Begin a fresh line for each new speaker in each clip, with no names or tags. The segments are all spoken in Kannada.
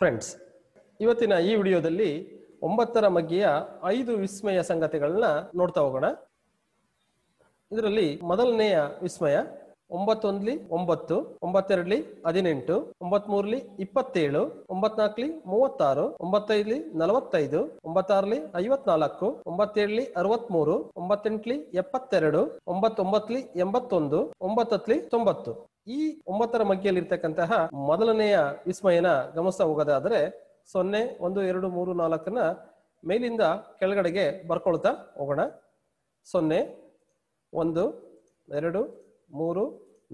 ಫ್ರೆಂಡ್ಸ್ ಇವತ್ತಿನ ಈ ವಿಡಿಯೋದಲ್ಲಿ ಒಂಬತ್ತರ ಮಗ್ಗಿಯ ಐದು ವಿಸ್ಮಯ ಸಂಗತಿಗಳನ್ನ ನೋಡ್ತಾ ಹೋಗೋಣ ಇದರಲ್ಲಿ ಮೊದಲನೆಯ ವಿಸ್ಮಯ ಒಂಬತ್ತೊಂದ್ಲಿ ಒಂಬತ್ತು ಒಂಬತ್ತೆರಡ್ಲಿ ಹದಿನೆಂಟು ಒಂಬತ್ ಮೂರ್ಲಿ ಇಪ್ಪತ್ತೇಳು ಒಂಬತ್ನಾಲ್ಕಲಿ ಮೂವತ್ತಾರು ಒಂಬತ್ತೈದ್ಲಿ ನಲವತ್ತೈದು ಒಂಬತ್ತಾರ್ಲಿ ಐವತ್ನಾಲ್ಕು ಒಂಬತ್ತೇಳಲಿ ಅರವತ್ಮೂರು ಒಂಬತ್ತೆಂಟ್ಲಿ ಎಪ್ಪತ್ತೆರಡು ಒಂಬತ್ತೊಂಬತ್ಲಿ ಎಂಬತ್ತೊಂದು ಒಂಬತ್ತತ್ಲಿ ತೊಂಬತ್ತು ಈ ಒಂಬತ್ತರ ಮಗ್ಗಿಯಲ್ಲಿರ್ತಕ್ಕಂತಹ ಮೊದಲನೆಯ ವಿಸ್ಮಯನ ಗಮನಿಸ್ತಾ ಹೋಗೋದಾದ್ರೆ ಸೊನ್ನೆ ಒಂದು ಎರಡು ಮೂರು ನಾಲ್ಕನ್ನ ಮೇಲಿಂದ ಕೆಳಗಡೆಗೆ ಬರ್ಕೊಳ್ತಾ ಹೋಗೋಣ ಸೊನ್ನೆ ಒಂದು ಎರಡು ಮೂರು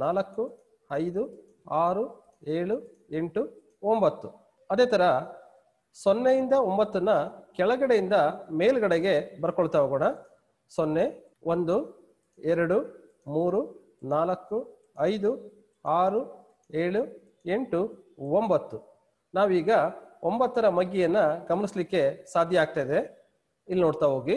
ನಾಲ್ಕು ಐದು ಆರು ಏಳು ಎಂಟು ಒಂಬತ್ತು ಅದೇ ಥರ ಸೊನ್ನೆಯಿಂದ ಒಂಬತ್ತನ್ನು ಕೆಳಗಡೆಯಿಂದ ಮೇಲ್ಗಡೆಗೆ ಬರ್ಕೊಳ್ತಾ ಹೋಗೋಣ ಸೊನ್ನೆ ಒಂದು ಎರಡು ಮೂರು ನಾಲ್ಕು ಐದು ಆರು ಏಳು ಎಂಟು ಒಂಬತ್ತು ನಾವೀಗ ಒಂಬತ್ತರ ಮಗ್ಗಿಯನ್ನು ಗಮನಿಸ್ಲಿಕ್ಕೆ ಸಾಧ್ಯ ಆಗ್ತಾ ಇದೆ ಇಲ್ಲಿ ನೋಡ್ತಾ ಹೋಗಿ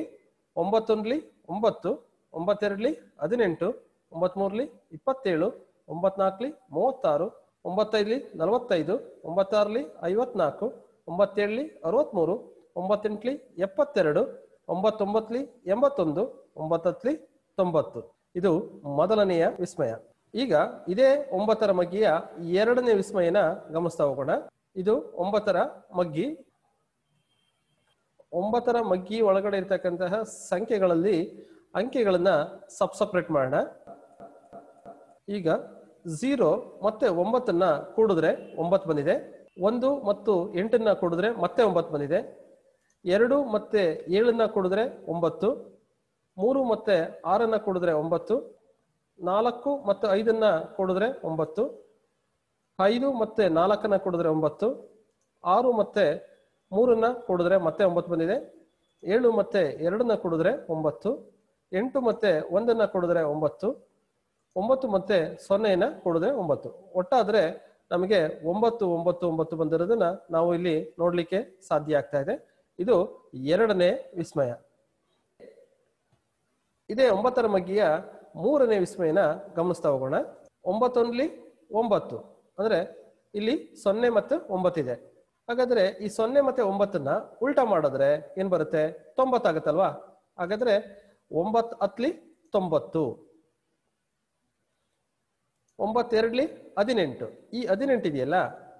ಒಂಬತ್ತೊಂದ್ಲಿ ಒಂಬತ್ತು ಒಂಬತ್ತೆರಡ್ಲಿ ಹದಿನೆಂಟು ಒಂಬತ್ಮೂರ್ಲಿ ಇಪ್ಪತ್ತೇಳು ಒಂಬತ್ನಾಲ್ಕಲಿ ಮೂವತ್ತಾರು ಒಂಬತ್ತೈದ್ಲಿ ನಲವತ್ತೈದು ಒಂಬತ್ತಾರಲಿ ಐವತ್ನಾಲ್ಕು ಒಂಬತ್ತೇಳಲಿ ಅರವತ್ಮೂರು ಒಂಬತ್ತೆಂಟ್ಲಿ ಎಪ್ಪತ್ತೆರಡು ಒಂಬತ್ತೊಂಬತ್ತಲಿ ಎಂಬತ್ತೊಂದು ಒಂಬತ್ತತ್ಲಿ ತೊಂಬತ್ತು ಇದು ಮೊದಲನೆಯ ವಿಸ್ಮಯ ಈಗ ಇದೇ ಒಂಬತ್ತರ ಮಗ್ಗಿಯ ಎರಡನೇ ವಿಸ್ಮಯನ ಗಮನಿಸ್ತಾ ಹೋಗೋಣ ಇದು ಒಂಬತ್ತರ ಮಗ್ಗಿ ಒಂಬತ್ತರ ಮಗ್ಗಿ ಒಳಗಡೆ ಇರ್ತಕ್ಕಂತಹ ಸಂಖ್ಯೆಗಳಲ್ಲಿ ಅಂಕೆಗಳನ್ನ ಸಬ್ಸಪ್ರೇಟ್ ಮಾಡೋಣ ಈಗ ಝೀರೋ ಮತ್ತೆ ಒಂಬತ್ತನ್ನ ಕೂಡಿದ್ರೆ ಒಂಬತ್ತು ಬಂದಿದೆ ಒಂದು ಮತ್ತು ಎಂಟನ್ನ ಕೂಡಿದ್ರೆ ಮತ್ತೆ ಒಂಬತ್ತು ಬಂದಿದೆ ಎರಡು ಮತ್ತೆ ಏಳನ್ನ ಕೂಡಿದ್ರೆ ಒಂಬತ್ತು ಮೂರು ಮತ್ತೆ ಆರನ್ನ ಕೂಡಿದ್ರೆ ಒಂಬತ್ತು ನಾಲ್ಕು ಮತ್ತು ಐದನ್ನ ಕೂಡಿದ್ರೆ ಒಂಬತ್ತು ಐದು ಮತ್ತೆ ನಾಲ್ಕನ್ನ ಕೂಡಿದ್ರೆ ಒಂಬತ್ತು ಆರು ಮತ್ತೆ ಮೂರನ್ನ ಕೂಡಿದ್ರೆ ಮತ್ತೆ ಒಂಬತ್ತು ಬಂದಿದೆ ಏಳು ಮತ್ತೆ ಎರಡನ್ನ ಕೂಡಿದ್ರೆ ಒಂಬತ್ತು ಎಂಟು ಮತ್ತೆ ಒಂದನ್ನ ಕೂಡಿದ್ರೆ ಒಂಬತ್ತು ಒಂಬತ್ತು ಮತ್ತೆ ಸೊನ್ನೆಯನ್ನ ಕೊಡಿದ್ರೆ ಒಂಬತ್ತು ಒಟ್ಟಾದ್ರೆ ನಮಗೆ ಒಂಬತ್ತು ಒಂಬತ್ತು ಒಂಬತ್ತು ಬಂದಿರೋದನ್ನ ನಾವು ಇಲ್ಲಿ ನೋಡ್ಲಿಕ್ಕೆ ಸಾಧ್ಯ ಆಗ್ತಾ ಇದೆ ಇದು ಎರಡನೇ ವಿಸ್ಮಯ ಇದೇ ಒಂಬತ್ತರ ಮಗ್ಗಿಯ ಮೂರನೇ ವಿಸ್ಮಯನ ಗಮನಿಸ್ತಾ ಹೋಗೋಣ ಒಂಬತ್ತೊಂದ್ಲಿ ಒಂಬತ್ತು ಅಂದ್ರೆ ಇಲ್ಲಿ ಸೊನ್ನೆ ಮತ್ತು ಒಂಬತ್ತಿದೆ ಹಾಗಾದ್ರೆ ಈ ಸೊನ್ನೆ ಮತ್ತೆ ಒಂಬತ್ತನ್ನ ಉಲ್ಟಾ ಮಾಡಿದ್ರೆ ಏನ್ ಬರುತ್ತೆ ತೊಂಬತ್ತಾಗತ್ತಲ್ವಾ ಹಾಗಾದ್ರೆ ಒಂಬತ್ತು ಹತ್ಲಿ ತೊಂಬತ್ತು ಒಂಬತ್ತೆರಡ್ಲಿ ಹದಿನೆಂಟು ಈ ಹದಿನೆಂಟು ಇದೆಯಲ್ಲ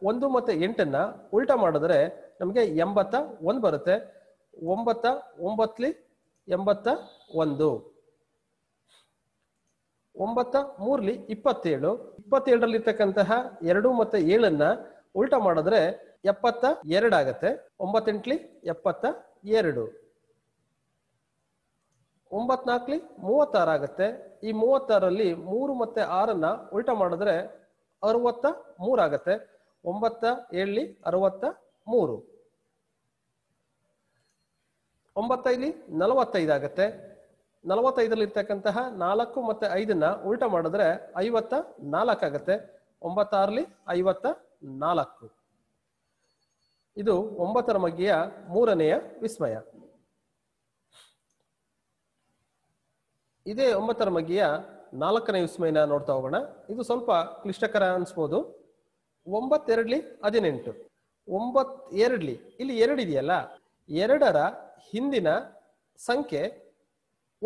ಒಂದು ಮತ್ತೆ ಎಂಟನ್ನ ಉಲ್ಟ ಮಾಡಿದ್ರೆ ನಮಗೆ ಎಂಬತ್ತ ಒಂದು ಬರುತ್ತೆ ಒಂಬತ್ತ ಒಂಬತ್ಲಿ ಎಂಬತ್ತ ಒಂದು ಒಂಬತ್ತ ಮೂರ್ಲಿ ಇಪ್ಪತ್ತೇಳು ಇಪ್ಪತ್ತೇಳರಲ್ಲಿರ್ತಕ್ಕಂತಹ ಎರಡು ಮತ್ತೆ ಏಳನ್ನ ಉಲ್ಟಾ ಮಾಡಿದ್ರೆ ಎಪ್ಪತ್ತ ಎರಡಾಗತ್ತೆ ಒಂಬತ್ತೆಂಟ್ಲಿ ಎಪ್ಪತ್ತ ಎರಡು ಒಂಬತ್ನಾಲ್ಕಲಿ ಮೂವತ್ತಾರಾಗತ್ತೆ ಮೂವತ್ತಾರು ಆಗುತ್ತೆ ಈ ಮೂವತ್ತಾರಲ್ಲಿ ಮೂರು ಮತ್ತೆ ಆರನ್ನ ಉಲ್ಟಾ ಮಾಡಿದ್ರೆ ಅರವತ್ತ ಮೂರಾಗತ್ತೆ ಒಂಬತ್ತ ಏಳಲಿ ಅರವತ್ತ ಮೂರು ಒಂಬತ್ತೈಲಿ ನಲವತ್ತೈದಾಗತ್ತೆ ನಲವತ್ತೈದರಲ್ಲಿರ್ತಕ್ಕಂತಹ ನಾಲ್ಕು ಮತ್ತೆ ಐದನ್ನ ಉಲ್ಟಾ ಮಾಡಿದ್ರೆ ಐವತ್ತ ನಾಲ್ಕಾಗತ್ತೆ ಒಂಬತ್ತಾರಲಿ ಐವತ್ತ ನಾಲ್ಕು ಇದು ಒಂಬತ್ತರ ಮಗ್ಗಿಯ ಮೂರನೆಯ ವಿಸ್ಮಯ ಇದೇ ಒಂಬತ್ತರ ಮಗಿಯ ನಾಲ್ಕನೇ ವಿಸ್ಮಯನ ನೋಡ್ತಾ ಹೋಗೋಣ ಇದು ಸ್ವಲ್ಪ ಕ್ಲಿಷ್ಟಕರ ಅನಿಸ್ಬೋದು ಒಂಬತ್ತೆರಡ್ಲಿ ಹದಿನೆಂಟು ಎರಡ್ಲಿ ಇಲ್ಲಿ ಎರಡಿದೆಯಲ್ಲ ಎರಡರ ಹಿಂದಿನ ಸಂಖ್ಯೆ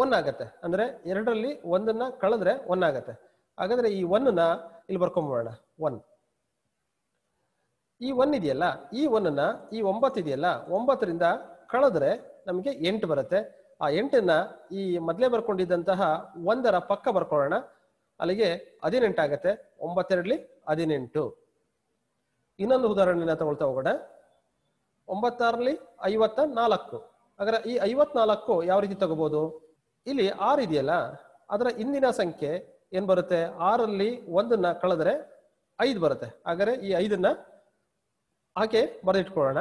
ಒನ್ ಆಗತ್ತೆ ಅಂದ್ರೆ ಎರಡರಲ್ಲಿ ಒಂದನ್ನ ಕಳೆದ್ರೆ ಒನ್ ಆಗತ್ತೆ ಹಾಗಾದ್ರೆ ಈ ಒನ್ನ ಇಲ್ಲಿ ಬರ್ಕೊಂಬೋಣ ಒನ್ ಈ ಒನ್ ಇದೆಯಲ್ಲ ಈ ಒನ್ನ ಈ ಒಂಬತ್ತು ಇದೆಯಲ್ಲ ಒಂಬತ್ತರಿಂದ ಕಳೆದ್ರೆ ನಮಗೆ ಎಂಟು ಬರುತ್ತೆ ಆ ಎಂಟನ್ನ ಈ ಮೊದಲೇ ಬರ್ಕೊಂಡಿದ್ದಂತಹ ಒಂದರ ಪಕ್ಕ ಬರ್ಕೊಳ್ಳೋಣ ಅಲ್ಲಿಗೆ ಹದಿನೆಂಟಾಗತ್ತೆ ಒಂಬತ್ತೆರಡ್ಲಿ ಹದಿನೆಂಟು ಇನ್ನೊಂದು ಉದಾಹರಣೆನ ತಗೊಳ್ತಾ ಹೋಗೋಣ ಒಂಬತ್ತಾರಲ್ಲಿ ಐವತ್ತ ನಾಲ್ಕು ಹಾಗಾದ್ರೆ ಈ ಐವತ್ನಾಲ್ಕು ಯಾವ ರೀತಿ ತಗೋಬಹುದು ಇಲ್ಲಿ ಆರು ಇದೆಯಲ್ಲ ಅದರ ಹಿಂದಿನ ಸಂಖ್ಯೆ ಏನ್ ಬರುತ್ತೆ ಆರಲ್ಲಿ ಒಂದನ್ನ ಕಳೆದ್ರೆ ಐದು ಬರುತ್ತೆ ಹಾಗಾದ್ರೆ ಈ ಐದನ್ನ ಹಾಗೆ ಬರೆದಿಟ್ಕೊಳ್ಳೋಣ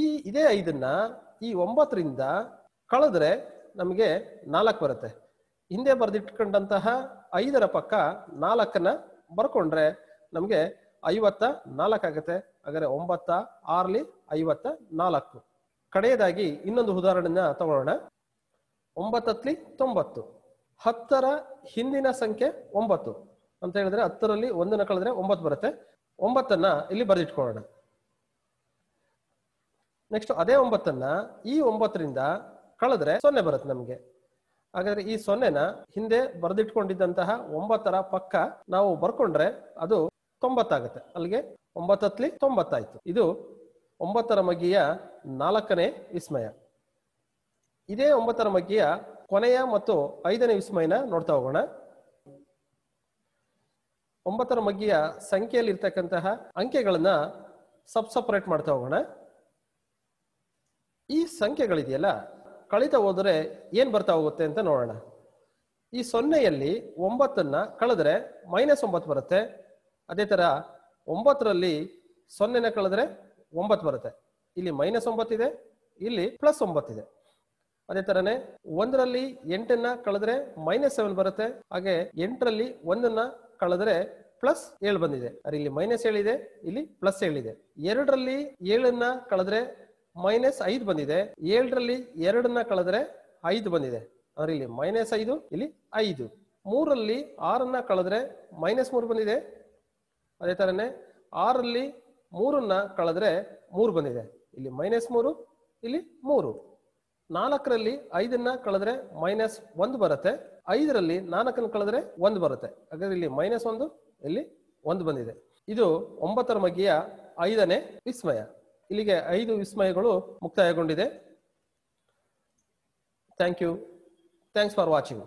ಈ ಇದೇ ಐದನ್ನ ಈ ಒಂಬತ್ತರಿಂದ ಕಳೆದ್ರೆ ನಮಗೆ ನಾಲ್ಕು ಬರುತ್ತೆ ಹಿಂದೆ ಬರೆದಿಟ್ಕೊಂಡಂತಹ ಐದರ ಪಕ್ಕ ನಾಲ್ಕನ್ನ ಬರ್ಕೊಂಡ್ರೆ ನಮಗೆ ಐವತ್ತ ನಾಲ್ಕಾಗತ್ತೆ ಹಾಗಾದ್ರೆ ಒಂಬತ್ತ ಆರ್ಲಿ ಐವತ್ತ ನಾಲ್ಕು ಕಡೆಯದಾಗಿ ಇನ್ನೊಂದು ಉದಾಹರಣೆನ ತಗೊಳ್ಳೋಣ ಒಂಬತ್ತತ್ಲಿ ತೊಂಬತ್ತು ಹತ್ತರ ಹಿಂದಿನ ಸಂಖ್ಯೆ ಒಂಬತ್ತು ಅಂತ ಹೇಳಿದ್ರೆ ಹತ್ತರಲ್ಲಿ ಒಂದನ್ನ ಕಳೆದ್ರೆ ಒಂಬತ್ತು ಬರುತ್ತೆ ಒಂಬತ್ತನ್ನ ಇಲ್ಲಿ ಬರೆದಿಟ್ಕೊಳ್ಳೋಣ ನೆಕ್ಸ್ಟ್ ಅದೇ ಒಂಬತ್ತನ್ನ ಈ ಒಂಬತ್ತರಿಂದ ಕಳೆದ್ರೆ ಸೊನ್ನೆ ಬರುತ್ತೆ ನಮ್ಗೆ ಹಾಗಾದ್ರೆ ಈ ಸೊನ್ನೆನ ಹಿಂದೆ ಬರೆದಿಟ್ಕೊಂಡಿದ್ದಂತಹ ಒಂಬತ್ತರ ಪಕ್ಕ ನಾವು ಬರ್ಕೊಂಡ್ರೆ ಅದು ತೊಂಬತ್ತಾಗುತ್ತೆ ಅಲ್ಲಿಗೆ ಒಂಬತ್ತತ್ಲಿ ತೊಂಬತ್ತಾಯ್ತು ಇದು ಒಂಬತ್ತರ ಮಗಿಯ ನಾಲ್ಕನೇ ವಿಸ್ಮಯ ಇದೇ ಒಂಬತ್ತರ ಮಗ್ಗಿಯ ಕೊನೆಯ ಮತ್ತು ಐದನೇ ವಿಸ್ಮಯನ ನೋಡ್ತಾ ಹೋಗೋಣ ಒಂಬತ್ತರ ಮಗ್ಗಿಯ ಸಂಖ್ಯೆಯಲ್ಲಿ ಇರ್ತಕ್ಕಂತಹ ಅಂಕೆಗಳನ್ನ ಸಬ್ ಸಪರೇಟ್ ಮಾಡ್ತಾ ಹೋಗೋಣ ಈ ಸಂಖ್ಯೆಗಳಿದೆಯಲ್ಲ ಕಳೀತಾ ಹೋದರೆ ಏನ್ ಬರ್ತಾ ಹೋಗುತ್ತೆ ಅಂತ ನೋಡೋಣ ಈ ಸೊನ್ನೆಯಲ್ಲಿ ಒಂಬತ್ತನ್ನ ಕಳೆದ್ರೆ ಮೈನಸ್ ಒಂಬತ್ತು ಬರುತ್ತೆ ಅದೇ ತರ ಒಂಬತ್ತರಲ್ಲಿ ಸೊನ್ನೆನ ಕಳೆದ್ರೆ ಒಂಬತ್ತು ಬರುತ್ತೆ ಇಲ್ಲಿ ಮೈನಸ್ ಒಂಬತ್ತಿದೆ ಇಲ್ಲಿ ಪ್ಲಸ್ ಒಂಬತ್ತಿದೆ ಅದೇ ತರನೆ ಒಂದರಲ್ಲಿ ಎಂಟನ್ನ ಕಳೆದ್ರೆ ಮೈನಸ್ ಸೆವೆನ್ ಬರುತ್ತೆ ಹಾಗೆ ಎಂಟರಲ್ಲಿ ಒಂದನ್ನ ಕಳೆದ್ರೆ ಪ್ಲಸ್ ಏಳು ಬಂದಿದೆ ಅದ್ರ ಇಲ್ಲಿ ಮೈನಸ್ ಏಳಿದೆ ಇಲ್ಲಿ ಪ್ಲಸ್ ಏಳಿದೆ ಎರಡರಲ್ಲಿ ಏಳನ್ನ ಕಳೆದ್ರೆ ಮೈನಸ್ ಐದು ಬಂದಿದೆ ಏಳರಲ್ಲಿ ಎರಡನ್ನ ಕಳೆದ್ರೆ ಐದು ಬಂದಿದೆ ಅಂದ್ರೆ ಇಲ್ಲಿ ಮೈನಸ್ ಐದು ಇಲ್ಲಿ ಐದು ಮೂರಲ್ಲಿ ಆರನ್ನ ಕಳೆದ್ರೆ ಮೈನಸ್ ಮೂರು ಬಂದಿದೆ ಅದೇ ತರನೇ ಆರಲ್ಲಿ ಮೂರನ್ನ ಕಳೆದ್ರೆ ಮೂರು ಬಂದಿದೆ ಇಲ್ಲಿ ಮೈನಸ್ ಮೂರು ಇಲ್ಲಿ ಮೂರು ನಾಲ್ಕರಲ್ಲಿ ಐದನ್ನ ಕಳೆದ್ರೆ ಮೈನಸ್ ಒಂದು ಬರುತ್ತೆ ಐದರಲ್ಲಿ ನಾಲ್ಕನ್ನು ಕಳೆದ್ರೆ ಒಂದು ಬರುತ್ತೆ ಹಾಗಾದ್ರೆ ಇಲ್ಲಿ ಮೈನಸ್ ಒಂದು ಇಲ್ಲಿ ಒಂದು ಬಂದಿದೆ ಇದು ಒಂಬತ್ತರ ಮಗಿಯ ಐದನೇ ವಿಸ್ಮಯ ಇಲ್ಲಿಗೆ ಐದು ವಿಸ್ಮಯಗಳು ಮುಕ್ತಾಯಗೊಂಡಿದೆ thank you thanks for watching